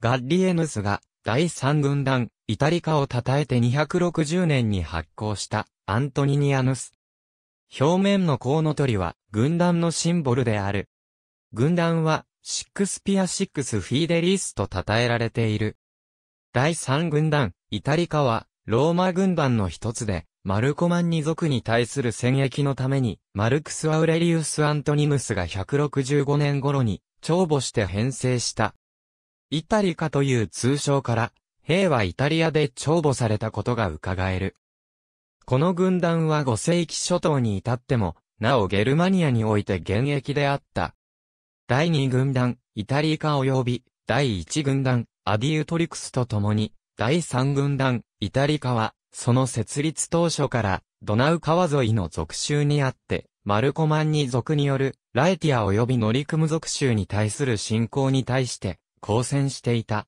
ガッリエヌスが第三軍団イタリカを称えて260年に発行したアントニニアヌス。表面のコウノトリは軍団のシンボルである。軍団はシックスピアシックスフィーデリースと称えられている。第三軍団イタリカはローマ軍団の一つでマルコマンニ族に対する戦役のためにマルクス・アウレリウス・アントニムスが165年頃に帳簿して編成したイタリカという通称から、兵はイタリアで帳簿されたことが伺える。この軍団は5世紀初頭に至っても、なおゲルマニアにおいて現役であった。第二軍団、イタリカ及び、第一軍団、アディウトリクスと共に、第三軍団、イタリカは、その設立当初から、ドナウ川沿いの属州にあって、マルコマンニ族による、ラエティア及びノリクム属州に対する侵攻に対して、交戦していた。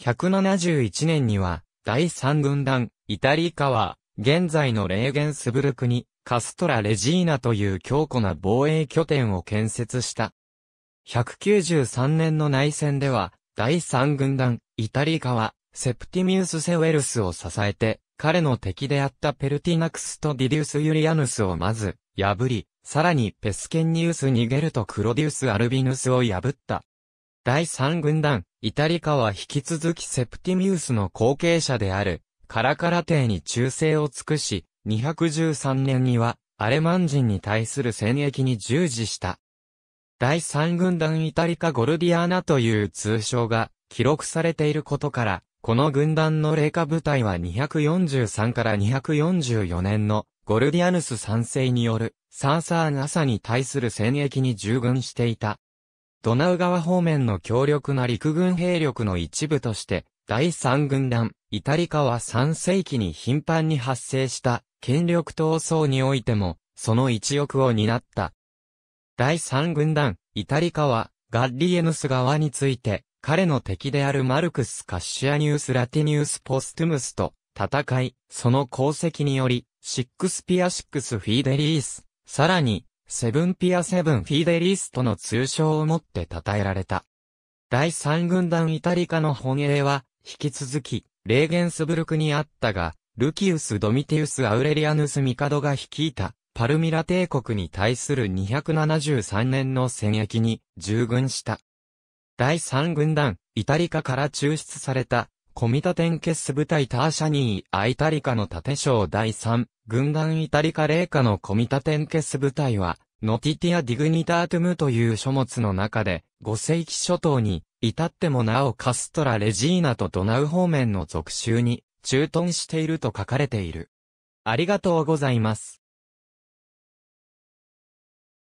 171年には、第三軍団、イタリカは、現在のレーゲンスブルクに、カストラ・レジーナという強固な防衛拠点を建設した。193年の内戦では、第三軍団、イタリカは、セプティミウス・セウェルスを支えて、彼の敵であったペルティナクスとディデュウス・ユリアヌスをまず、破り、さらにペスケンニウス・ニゲルとクロディウス・アルビヌスを破った。第3軍団、イタリカは引き続きセプティミウスの後継者である、カラカラ帝に忠誠を尽くし、213年には、アレマン人に対する戦役に従事した。第3軍団イタリカゴルディアーナという通称が記録されていることから、この軍団の霊下部隊は243から244年のゴルディアヌス3世によるサーサーン朝に対する戦役に従軍していた。ドナウ川方面の強力な陸軍兵力の一部として、第三軍団、イタリカは3世紀に頻繁に発生した権力闘争においても、その一翼を担った。第三軍団、イタリカは、ガッリエヌス側について、彼の敵であるマルクス・カッシアニウス・ラティニウス・ポストゥムスと戦い、その功績により、シックスピア・シックス・フィーデリース、さらに、セブンピアセブンフィデリストの通称をもって称えられた。第三軍団イタリカの本営は、引き続き、レーゲンスブルクにあったが、ルキウス・ドミティウス・アウレリアヌス・ミカドが率いた、パルミラ帝国に対する273年の戦役に従軍した。第三軍団、イタリカから抽出されたコミタテンケス部隊ターシャニー、アイタリカの盾章第3、軍団イタリカ霊下のコミタテンケス部隊は、ノティティア・ディグニタートゥムという書物の中で、5世紀初頭に、至ってもなおカストラ・レジーナとドナウ方面の属州に、駐屯していると書かれている。ありがとうございます。